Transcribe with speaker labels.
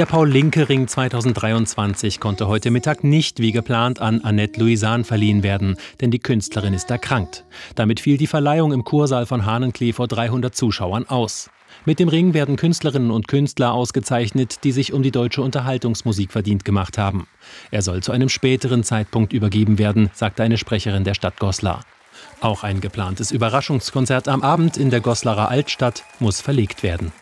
Speaker 1: Der Paul-Linke-Ring 2023 konnte heute Mittag nicht wie geplant an Annette Louisan verliehen werden, denn die Künstlerin ist erkrankt. Damit fiel die Verleihung im Kursaal von Hahnenklee vor 300 Zuschauern aus. Mit dem Ring werden Künstlerinnen und Künstler ausgezeichnet, die sich um die deutsche Unterhaltungsmusik verdient gemacht haben. Er soll zu einem späteren Zeitpunkt übergeben werden, sagte eine Sprecherin der Stadt Goslar. Auch ein geplantes Überraschungskonzert am Abend in der Goslarer Altstadt muss verlegt werden.